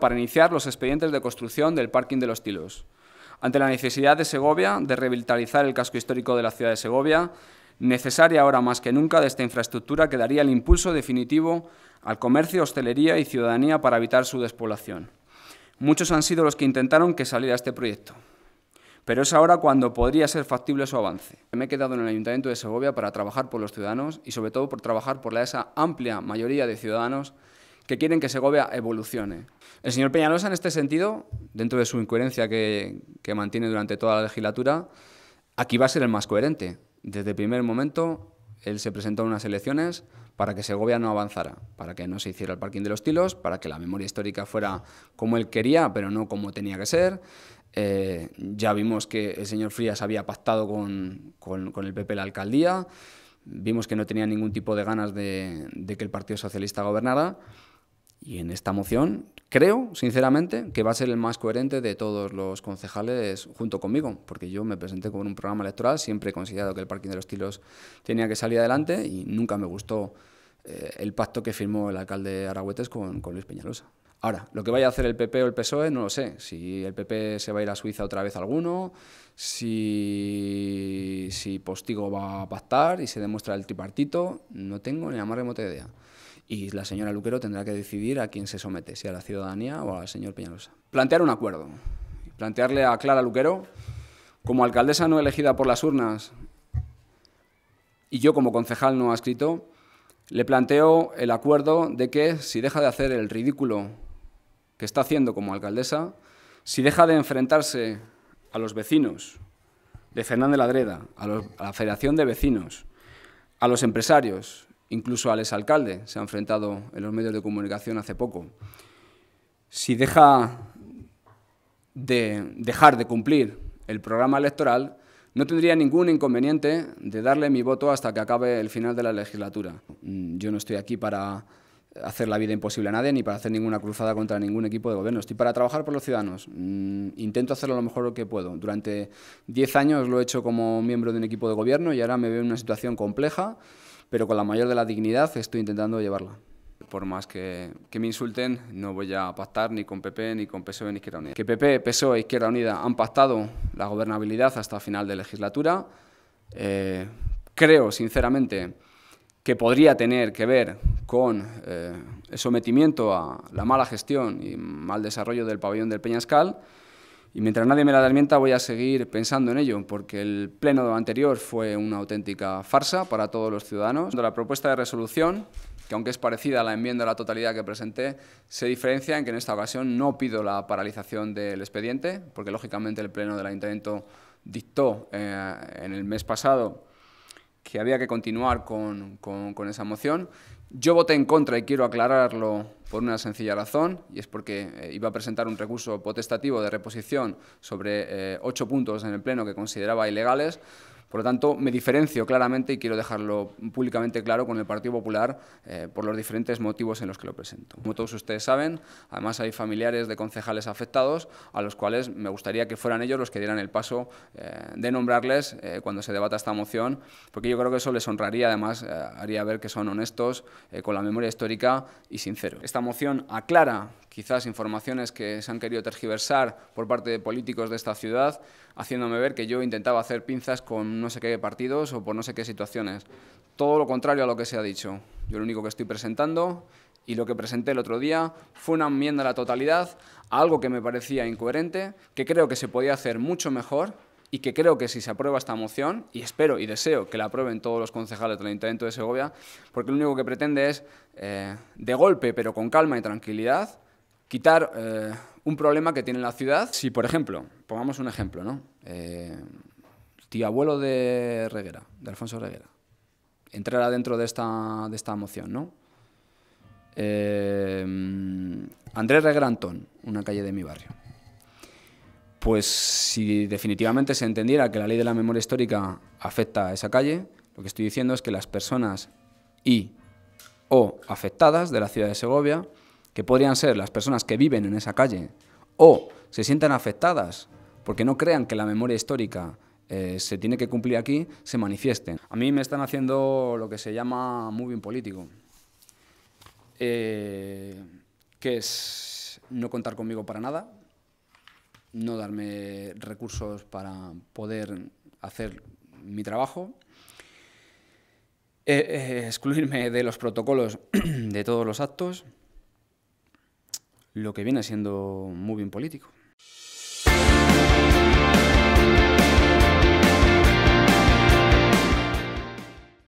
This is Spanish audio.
para iniciar los expedientes de construcción del parking de los Tilos. Ante la necesidad de Segovia de revitalizar el casco histórico de la ciudad de Segovia, necesaria ahora más que nunca de esta infraestructura que daría el impulso definitivo al comercio, hostelería y ciudadanía para evitar su despoblación. Muchos han sido los que intentaron que saliera este proyecto, pero es ahora cuando podría ser factible su avance. Me he quedado en el Ayuntamiento de Segovia para trabajar por los ciudadanos y sobre todo por trabajar por la esa amplia mayoría de ciudadanos que quieren que Segovia evolucione. El señor Peñalosa, en este sentido, dentro de su incoherencia que, mantiene durante toda la legislatura, aquí va a ser el más coherente. Desde el primer momento, él se presentó a unas elecciones para que Segovia no avanzara, para que no se hiciera el parking de los tilos, para que la memoria histórica fuera como él quería, pero no como tenía que ser. Eh, ya vimos que el señor Frías había pactado con, el PP la alcaldía, vimos que no tenía ningún tipo de ganas de, de que el Partido Socialista gobernara. Y en esta moción creo, sinceramente, que va a ser el más coherente de todos los concejales junto conmigo, porque yo me presenté con un programa electoral, siempre he considerado que el Parking de los Tilos tenía que salir adelante y nunca me gustó eh, el pacto que firmó el alcalde Aragüetes con, con Luis Peñalosa. Ahora, lo que vaya a hacer el PP o el PSOE no lo sé. Si el PP se va a ir a Suiza otra vez alguno, si, si Postigo va a pactar y se demuestra el tripartito, no tengo ni la más remota idea y la señora Luquero tendrá que decidir a quién se somete, si a la ciudadanía o al señor Peñalosa. Plantear un acuerdo, plantearle a Clara Luquero, como alcaldesa no elegida por las urnas y yo como concejal no escrito, le planteo el acuerdo de que si deja de hacer el ridículo que está haciendo como alcaldesa, si deja de enfrentarse a los vecinos de Fernández Ladreda, a, a la Federación de Vecinos, a los empresarios incluso al exalcalde se ha enfrentado en los medios de comunicación hace poco. Si deja de dejar de cumplir el programa electoral, no tendría ningún inconveniente de darle mi voto hasta que acabe el final de la legislatura. Mm, yo no estoy aquí para hacer la vida imposible a nadie ni para hacer ninguna cruzada contra ningún equipo de gobierno. Estoy para trabajar por los ciudadanos. Mm, intento hacerlo lo mejor que puedo. Durante diez años lo he hecho como miembro de un equipo de gobierno y ahora me veo en una situación compleja pero con la mayor de la dignidad estoy intentando llevarla. Por más que, me insulten, no voy a pactar ni con PP, ni con PSOE, ni Izquierda Unida. Que PP, PSOE e Izquierda Unida han pactado la gobernabilidad hasta final de legislatura, eh, creo sinceramente que podría tener que ver con eh, el sometimiento a la mala gestión y mal desarrollo del pabellón del Peñascal, y mientras nadie me la desmienta voy a seguir pensando en ello, porque el pleno anterior fue una auténtica farsa para todos los ciudadanos. La propuesta de resolución, que aunque es parecida a la enmienda a la totalidad que presenté, se diferencia en que en esta ocasión no pido la paralización del expediente, porque lógicamente el pleno del ayuntamiento dictó eh, en el mes pasado que había que continuar con, esa moción. Yo voté en contra y quiero aclararlo por una sencilla razón, y es porque eh, iba a presentar un recurso potestativo de reposición sobre eh, ocho puntos en el Pleno que consideraba ilegales. Por lo tanto, me diferencio claramente y quiero dejarlo públicamente claro con el Partido Popular eh, por los diferentes motivos en los que lo presento. Como todos ustedes saben, además hay familiares de concejales afectados a los cuales me gustaría que fueran ellos los que dieran el paso eh, de nombrarles eh, cuando se debata esta moción, porque yo creo que eso les honraría, además haría ver que son honestos con la memoria histórica y sinceros. Esta moción aclara quizás informaciones que se han querido tergiversar por parte de políticos de esta ciudad, haciéndome ver que yo intentaba hacer pinzas con no sé qué partidos o por no sé qué situaciones. Todo lo contrario a lo que se ha dicho. Yo lo único que estoy presentando y lo que presenté el otro día fue una enmienda a la totalidad algo que me parecía incoherente, que creo que se podía hacer mucho mejor y que creo que si se aprueba esta moción, y espero y deseo que la aprueben todos los concejales del Ayuntamiento de Segovia, porque lo único que pretende es, eh, de golpe pero con calma y tranquilidad, quitar eh, un problema que tiene la ciudad. Si, por ejemplo, pongamos un ejemplo, ¿no? Eh, tío abuelo de Reguera, de Alfonso Reguera, entrará dentro de esta, moción, ¿no? Eh, Andrés Regrantón, una calle de mi barrio. Pues si definitivamente se entendiera que la ley de la memoria histórica afecta a esa calle, lo que estoy diciendo es que las personas y o afectadas de la ciudad de Segovia que podrían ser las personas que viven en esa calle, o se sientan afectadas porque no crean que la memoria histórica eh, se tiene que cumplir aquí, se manifiesten. A mí me están haciendo lo que se llama moving político, eh, que es no contar conmigo para nada, no darme recursos para poder hacer mi trabajo, eh, excluirme de los protocolos de todos los actos, lo que viene siendo muy bien político.